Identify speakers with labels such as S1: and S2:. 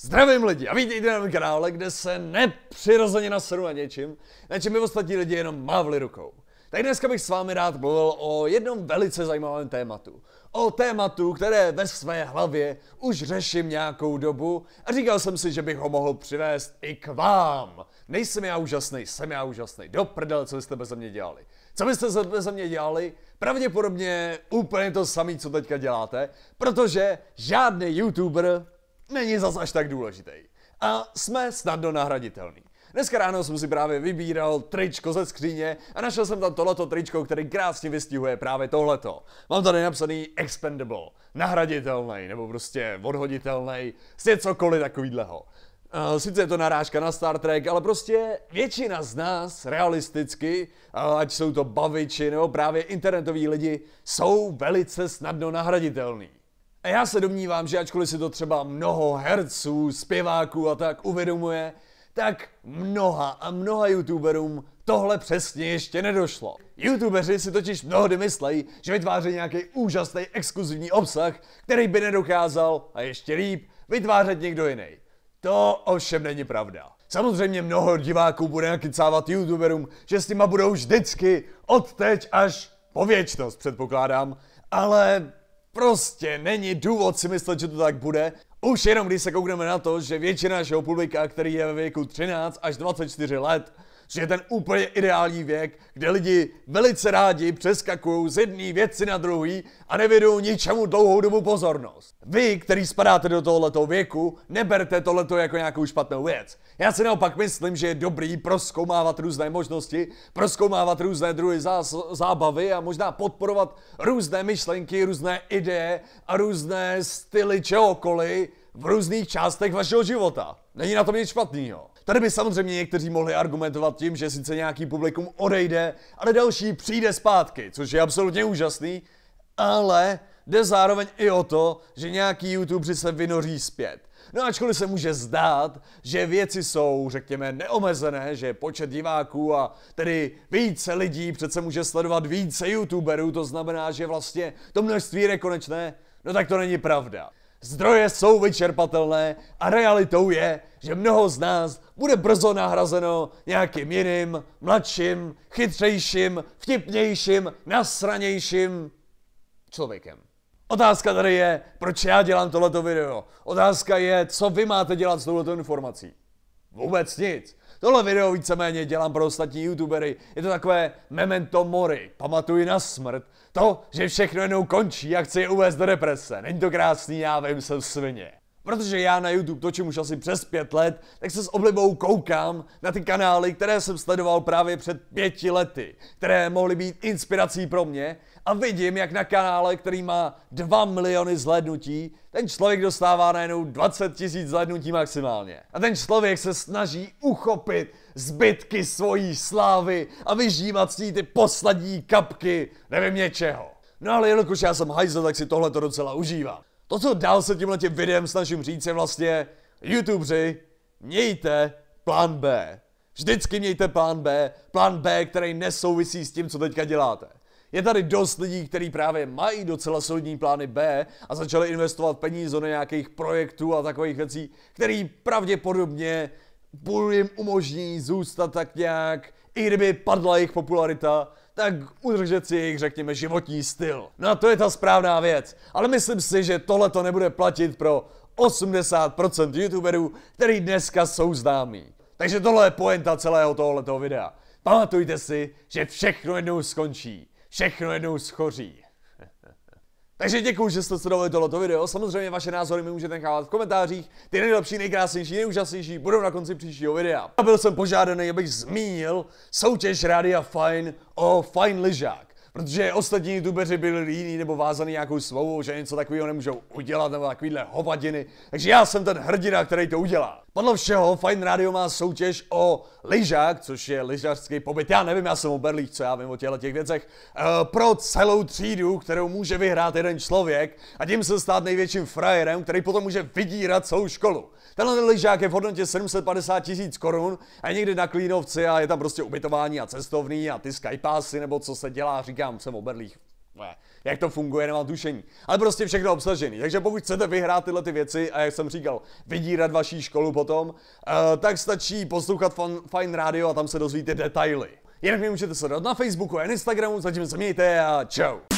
S1: Zdravím lidi a vítejte na kanále, kde se nepřirozeně naseru na něčím, na čem by ostatní lidi jenom mávli rukou. Tak dneska bych s vámi rád mluvil o jednom velice zajímavém tématu. O tématu, které ve své hlavě už řeším nějakou dobu a říkal jsem si, že bych ho mohl přivést i k vám. Nejsem já úžasný, jsem já úžasný. Do prdele, co byste bez mě dělali. Co byste bez mě dělali? Pravděpodobně úplně to samé, co teďka děláte, protože žádný youtuber není zas až tak důležitý. A jsme snadno nahraditelný. Dneska ráno jsem si právě vybíral tričko ze skříně a našel jsem tam tohleto tričko, který krásně vystihuje právě tohleto. Mám tady napsaný expendable, nahraditelný nebo prostě odhoditelný, je cokoliv takovýhleho. Sice je to narážka na Star Trek, ale prostě většina z nás realisticky, ať jsou to baviči nebo právě internetoví lidi, jsou velice snadno nahraditelní. A já se domnívám, že ačkoliv si to třeba mnoho herců, zpěváků a tak uvědomuje, tak mnoha a mnoha youtuberům tohle přesně ještě nedošlo. Youtubeři si totiž mnohdy myslejí, že vytváří nějaký úžasný exkluzivní obsah, který by nedokázal, a ještě líp, vytvářet někdo jiný. To ovšem není pravda. Samozřejmě mnoho diváků bude nakycávat youtuberům, že s nima budou vždycky, od teď až po věčnost, předpokládám, ale Prostě není důvod si myslet, že to tak bude. Už jenom když se koukneme na to, že většina našeho publika, který je ve věku 13 až 24 let, že je ten úplně ideální věk, kde lidi velice rádi přeskakují z jedné věci na druhý a nevědou ničemu dlouhou dobu pozornost. Vy, který spadáte do tohoto věku, neberte tohleto jako nějakou špatnou věc. Já si naopak myslím, že je dobrý proskoumávat různé možnosti, proskoumávat různé druhy zás- zábavy a možná podporovat různé myšlenky, různé ideje a různé styly čehokoliv v různých částech vašeho života. Není na tom nic špatného. Tady by samozřejmě někteří mohli argumentovat tím, že sice nějaký publikum odejde, ale další přijde zpátky, což je absolutně úžasný, ale jde zároveň i o to, že nějaký YouTubeři se vynoří zpět. No ačkoliv se může zdát, že věci jsou, řekněme, neomezené, že počet diváků a tedy více lidí přece může sledovat více YouTuberů, to znamená, že vlastně to množství je nekonečné, no tak to není pravda. Zdroje jsou vyčerpatelné a realitou je, že mnoho z nás bude brzo nahrazeno nějakým jiným, mladším, chytřejším, vtipnějším, nasranějším člověkem. Otázka tady je, proč já dělám tohleto video. Otázka je, co vy máte dělat s touhleto informací. Vůbec nic. Tohle video víceméně dělám pro ostatní youtubery. Je to takové memento mori. Pamatuji na smrt. To, že všechno jenom končí a chci je uvést do represe. Není to krásný, já vím, jsem svině. Protože já na YouTube točím už asi přes pět let, tak se s oblibou koukám na ty kanály, které jsem sledoval právě před pěti lety, které mohly být inspirací pro mě a vidím, jak na kanále, který má 2 miliony zhlédnutí, ten člověk dostává najednou 20 tisíc zhlédnutí maximálně. A ten člověk se snaží uchopit zbytky svojí slávy a vyžívat s ní ty poslední kapky nevím něčeho. No ale jelikož já jsem hajzl, tak si tohle to docela užívám. To, co dál se tímhle tím videem snažím říct, je vlastně, YouTubeři, mějte plán B. Vždycky mějte plán B, plán B, který nesouvisí s tím, co teďka děláte. Je tady dost lidí, kteří právě mají docela solidní plány B a začali investovat peníze do nějakých projektů a takových věcí, které pravděpodobně jim umožní zůstat tak nějak, i kdyby padla jejich popularita, tak udržet si jejich, řekněme, životní styl. No a to je ta správná věc. Ale myslím si, že tohle to nebude platit pro 80% youtuberů, který dneska jsou známí. Takže tohle je poenta celého tohoto videa. Pamatujte si, že všechno jednou skončí. Všechno jednou schoří. Takže děkuji, že jste sledovali tohleto video. Samozřejmě vaše názory mi můžete nechávat v komentářích. Ty nejlepší, nejkrásnější, nejúžasnější budou na konci příštího videa. A byl jsem požádaný, abych zmínil soutěž Rádia Fine o Fine Lyžák. Protože ostatní youtubeři byli líní nebo vázaný nějakou smlouvou, že něco takového nemůžou udělat nebo takovýhle hovadiny. Takže já jsem ten hrdina, který to udělá. Podle všeho Fine Radio má soutěž o lyžák, což je lyžařský pobyt. Já nevím, já jsem o berlích, co já vím o těchto těch věcech. E, pro celou třídu, kterou může vyhrát jeden člověk a tím se stát největším frajerem, který potom může vydírat celou školu. Tenhle lyžák je v hodnotě 750 tisíc korun a je někdy na Klínovci a je tam prostě ubytování a cestovní a ty skypásy nebo co se dělá, říkám, jsem o berlích. Ne jak to funguje, nemám tušení. Ale prostě všechno obsažený. Takže pokud chcete vyhrát tyhle ty věci, a jak jsem říkal, vydírat vaší školu potom, uh, tak stačí poslouchat Fun Fine Radio a tam se dozvíte detaily. Jinak mě můžete sledovat na Facebooku a Instagramu, zatím se mějte a čau.